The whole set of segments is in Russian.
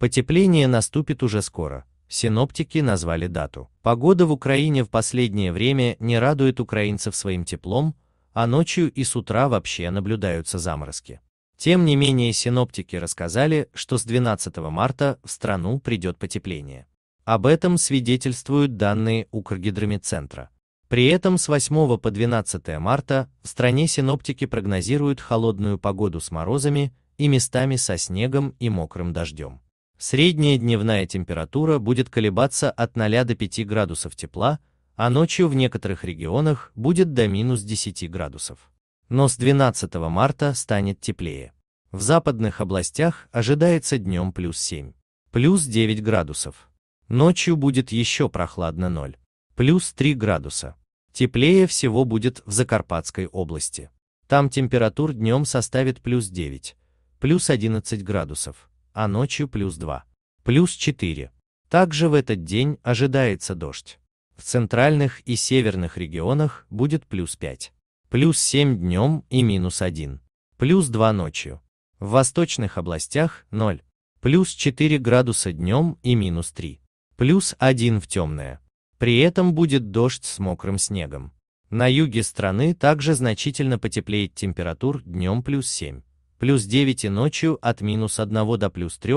Потепление наступит уже скоро. Синоптики назвали дату. Погода в Украине в последнее время не радует украинцев своим теплом, а ночью и с утра вообще наблюдаются заморозки. Тем не менее синоптики рассказали, что с 12 марта в страну придет потепление. Об этом свидетельствуют данные Укргидромедцентра. При этом с 8 по 12 марта в стране синоптики прогнозируют холодную погоду с морозами и местами со снегом и мокрым дождем. Средняя дневная температура будет колебаться от 0 до 5 градусов тепла, а ночью в некоторых регионах будет до минус 10 градусов. Но с 12 марта станет теплее. В западных областях ожидается днем плюс 7, плюс 9 градусов. Ночью будет еще прохладно 0, плюс 3 градуса. Теплее всего будет в Закарпатской области. Там температура днем составит плюс 9, плюс 11 градусов а ночью плюс 2. Плюс 4. Также в этот день ожидается дождь. В центральных и северных регионах будет плюс 5. Плюс 7 днем и минус 1. Плюс 2 ночью. В восточных областях 0. Плюс 4 градуса днем и минус 3. Плюс 1 в темное. При этом будет дождь с мокрым снегом. На юге страны также значительно потеплеет температур днем плюс 7 плюс 9 и ночью от минус 1 до плюс 3,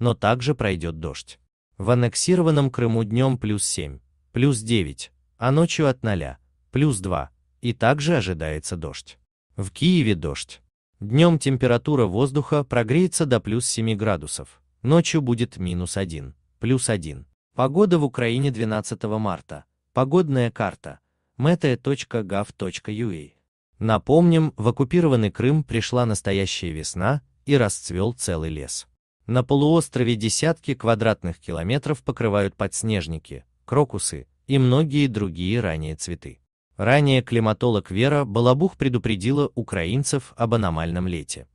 но также пройдет дождь. В аннексированном Крыму днем плюс 7, плюс 9, а ночью от 0, плюс 2, и также ожидается дождь. В Киеве дождь. Днем температура воздуха прогреется до плюс 7 градусов, ночью будет минус 1, плюс 1. Погода в Украине 12 марта. Погодная карта. meta.gov.ua Напомним, в оккупированный Крым пришла настоящая весна и расцвел целый лес. На полуострове десятки квадратных километров покрывают подснежники, крокусы и многие другие ранние цветы. Ранее климатолог Вера Балабух предупредила украинцев об аномальном лете.